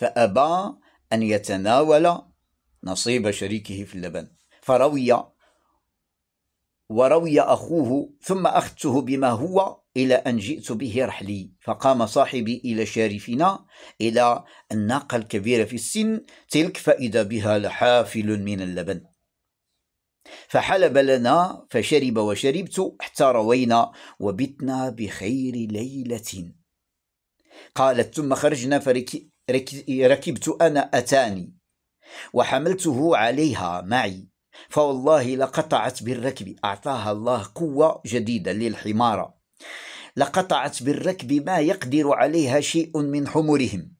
فأبى أن يتناول نصيب شريكه في اللبن فروي وروي أخوه ثم أخذته بما هو إلى أن جئت به رحلي فقام صاحبي إلى شارفنا إلى الناقة الكبيرة في السن تلك فإذا بها لحافل من اللبن فحلب لنا فشرب وشربت حتى روينا وبتنا بخير ليلة قالت ثم خرجنا ركبت أنا أتاني وحملته عليها معي فوالله لقطعت بالركب أعطاها الله قوة جديدة للحمارة لقطعت بالركب ما يقدر عليها شيء من حمرهم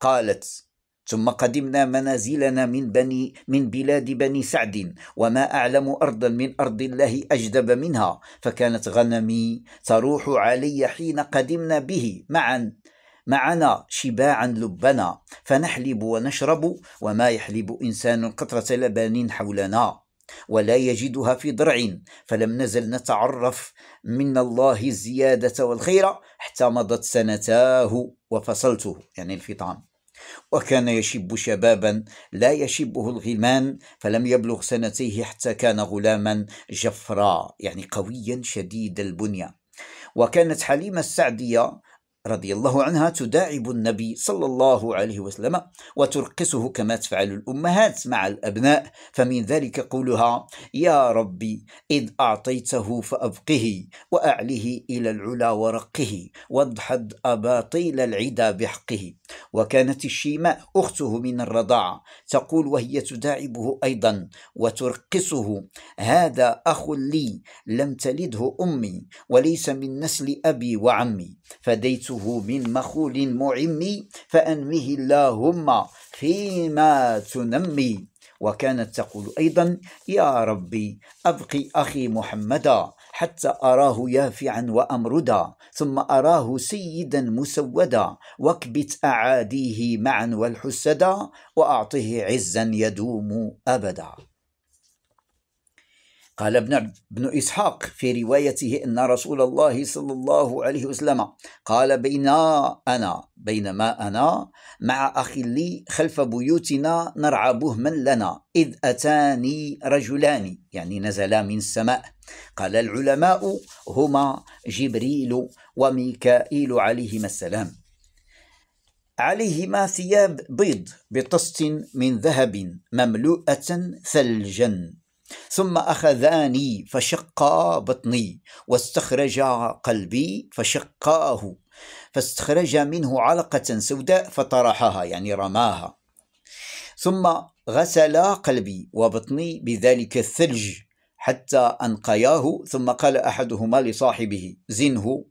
قالت ثم قدمنا منازلنا من بني من بلاد بني سعد وما اعلم ارضا من ارض الله اجدب منها فكانت غنمي تروح علي حين قدمنا به معا معنا شباعا لبنا فنحلب ونشرب وما يحلب إنسان قطرة لبن حولنا ولا يجدها في ضرع فلم نزل نتعرف من الله الزيادة والخير حتى مضت سنتاه وفصلته يعني الفطام وكان يشب شبابا لا يشبه الغلمان فلم يبلغ سنتيه حتى كان غلاما جفرا يعني قويا شديد البنيه وكانت حليمة السعدية رضي الله عنها تداعب النبي صلى الله عليه وسلم وترقصه كما تفعل الأمهات مع الأبناء فمن ذلك قولها يا ربي إذ أعطيته فأبقه وأعله إلى العلا ورقه واضحد أباطيل العدا بحقه وكانت الشيماء أخته من الرضاعة تقول وهي تداعبه أيضا وترقصه هذا أخ لي لم تلده أمي وليس من نسل أبي وعمي فديت نفسه من مخول معمي فأنمه اللهم فيما تنمي وكانت تقول أيضا يا ربي أبقي أخي محمدا حتى أراه يافعا وأمردا ثم أراه سيدا مسودا واكبت أعاديه معا والحسدا وأعطه عزا يدوم أبدا قال ابن ابن اسحاق في روايته ان رسول الله صلى الله عليه وسلم قال بين انا بينما انا مع اخ لي خلف بيوتنا نرعى بهما لنا اذ اتاني رجلان يعني نزلا من السماء قال العلماء هما جبريل وميكائيل عليهما السلام عليهما ثياب بيض بطست من ذهب مملوءه ثلجا ثم أخذاني فشقا بطني واستخرجا قلبي فشقاه فاستخرج منه علقة سوداء فطرحها يعني رماها ثم غسلا قلبي وبطني بذلك الثلج حتى أنقياه ثم قال أحدهما لصاحبه زنه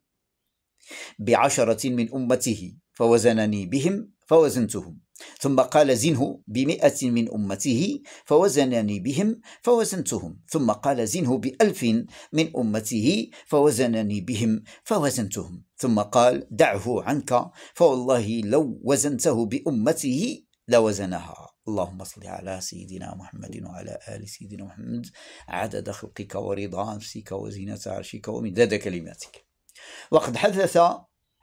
بعشرة من أمته فوزنني بهم فوزنتهم ثم قال زنه بمئة من أمته فوزنني بهم فوزنتهم ثم قال زنه بألف من أمته فوزنني بهم فوزنتهم ثم قال دعه عنك فوالله لو وزنته بأمته لوزنها اللهم صل على سيدنا محمد وعلى آل سيدنا محمد عدد خلقك ورضا نفسك وزينة عرشك ومداد كلماتك وقد حدث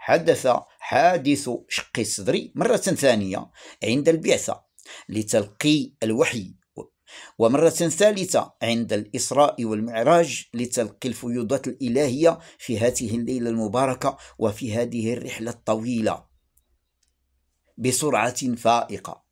حدث حادث شق الصدر مرة ثانية عند البعثة لتلقي الوحي ومرة ثالثة عند الإسراء والمعراج لتلقي الفيوضات الإلهية في هذه الليلة المباركة وفي هذه الرحلة الطويلة بسرعة فائقة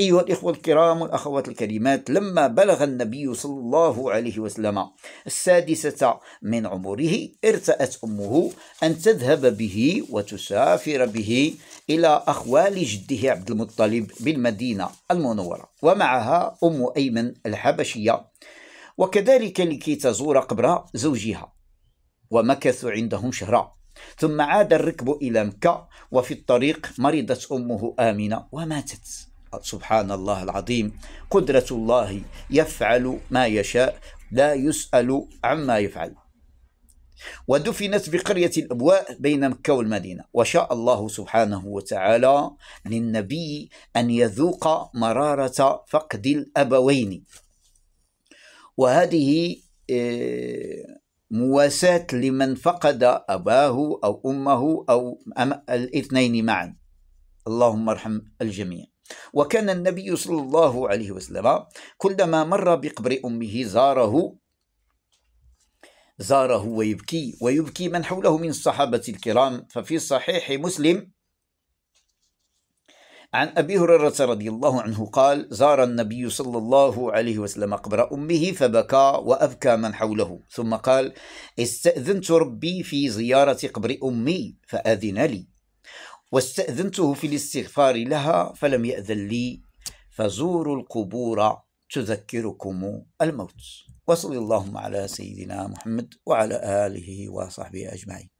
أيها الإخوة الكرام والأخوات الكريمات لما بلغ النبي صلى الله عليه وسلم السادسة من عمره ارتأت أمه أن تذهب به وتسافر به إلى أخوال جده عبد المطلب بالمدينة المنورة ومعها أم أيمن الحبشية وكذلك لكي تزور قبر زوجها ومكثوا عندهم شهرا ثم عاد الركب إلى مكة وفي الطريق مرضت أمه آمنة وماتت سبحان الله العظيم قدرة الله يفعل ما يشاء لا يسأل عما يفعل ودفنت بقرية الأبواء بين مكة والمدينة وشاء الله سبحانه وتعالى للنبي أن يذوق مرارة فقد الأبوين وهذه آه، مواساة لمن فقد أباه أو أمه أو الاثنين معا اللهم ارحم الجميع وكان النبي صلى الله عليه وسلم كلما مر بقبر أمه زاره زاره ويبكي ويبكي من حوله من الصحابة الكرام ففي صحيح مسلم عن أبي هريرة رضي الله عنه قال زار النبي صلى الله عليه وسلم قبر أمه فبكى وأبكى من حوله ثم قال استأذنت ربي في زيارة قبر أمي فأذن لي واستأذنته في الاستغفار لها فلم يأذن لي فزوروا القبور تذكركم الموت وصلى اللهم على سيدنا محمد وعلى آله وصحبه أجمعين